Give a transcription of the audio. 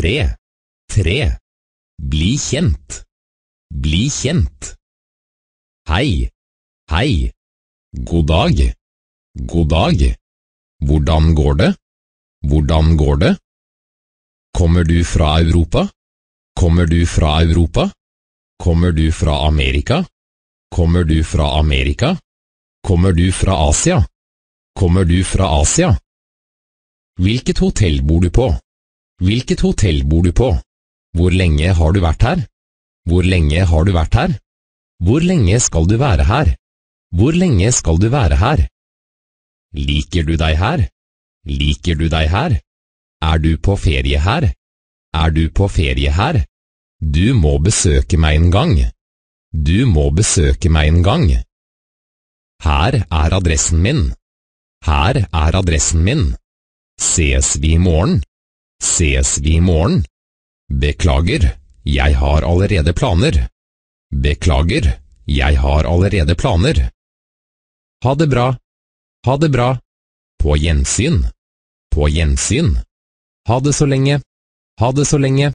Tre. Tre. Bli kjent. Bli kjent. Hei. Hei. God dag. God dag. Hvordan går det? Hvordan går det? Kommer du fra Europa? Kommer du fra Europa? Kommer du fra Amerika? Kommer du fra Amerika? Kommer du fra Asia? Kommer du fra Asia? Hvilket hotell bor du på? Hvilket hotell bor du på? Hvor lenge har du vært her? Hvor lenge har du vært her? Hvor lenge skal du være her? Hvor lenge skal du være her? Liker du deg her? Liker du deg her? Er du på ferie her? Er du på ferie her? Du må besøke meg en gang. Du må besøke meg en gang. Her er adressen min. Her er adressen min. Ses vi i morgen? Ses vi i morgen? Beklager, jeg har allerede planer. Beklager, jeg har allerede planer. Ha det bra. Ha det bra. På gjensyn. På gjensyn. Ha det så lenge. Ha det så lenge.